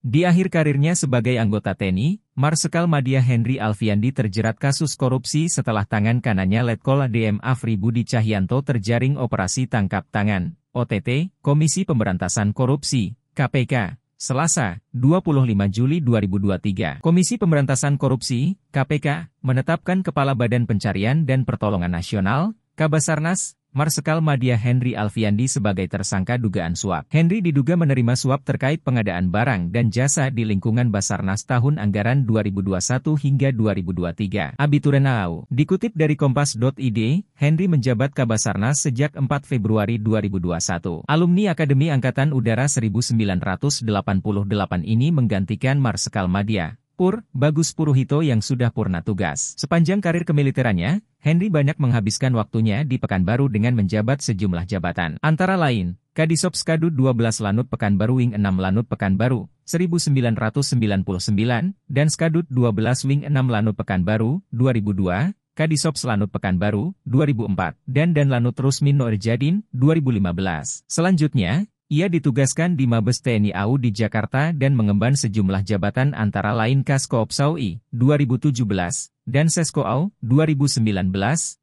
Di akhir karirnya sebagai anggota TNI, Marsekal Madia Henry Alfiandi terjerat kasus korupsi setelah tangan kanannya Letkol DM Afri Budi Cahyanto terjaring operasi tangkap tangan, OTT, Komisi Pemberantasan Korupsi, KPK. Selasa, 25 Juli 2023, Komisi Pemberantasan Korupsi, KPK, menetapkan Kepala Badan Pencarian dan Pertolongan Nasional, Kabasarnas, Marsekal Madia Henry Alfiandi sebagai tersangka dugaan suap. Henry diduga menerima suap terkait pengadaan barang dan jasa di lingkungan Basarnas tahun anggaran 2021 hingga 2023. Abiturenau. Dikutip dari Kompas.id, Henry menjabat Kabasarnas sejak 4 Februari 2021. Alumni Akademi Angkatan Udara 1988 ini menggantikan Marsekal Madia. Pur, Bagus Puruhito yang sudah purna tugas. Sepanjang karir kemiliterannya, Henry banyak menghabiskan waktunya di Pekanbaru dengan menjabat sejumlah jabatan. Antara lain, Kadisop Skadu 12 Lanut Pekanbaru Wing 6 Lanut Pekanbaru 1999 dan Skadut 12 Wing 6 Lanut Pekanbaru 2002, Kadisop Lanut Pekanbaru 2004 dan Dan Lanut Rusmin Noerjadin 2015. Selanjutnya, ia ditugaskan di Mabes TNI AU di Jakarta dan mengemban sejumlah jabatan antara lain Kaskoop SAUI 2017, dan Sesko Au, 2019,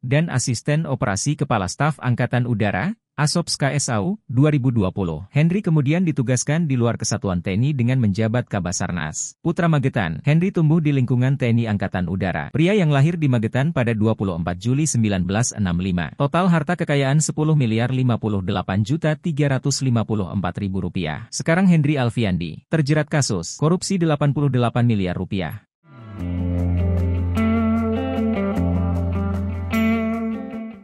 dan Asisten Operasi Kepala Staf Angkatan Udara, ASOPS KSAU, 2020. Henry kemudian ditugaskan di luar Kesatuan TNI dengan menjabat Kabasarnas. Putra Magetan, Henry tumbuh di lingkungan TNI Angkatan Udara. Pria yang lahir di Magetan pada 24 Juli 1965. Total harta kekayaan 10 miliar 58 juta 354 ribu rupiah. Sekarang Henry Alfiandi, terjerat kasus korupsi 88 miliar rupiah.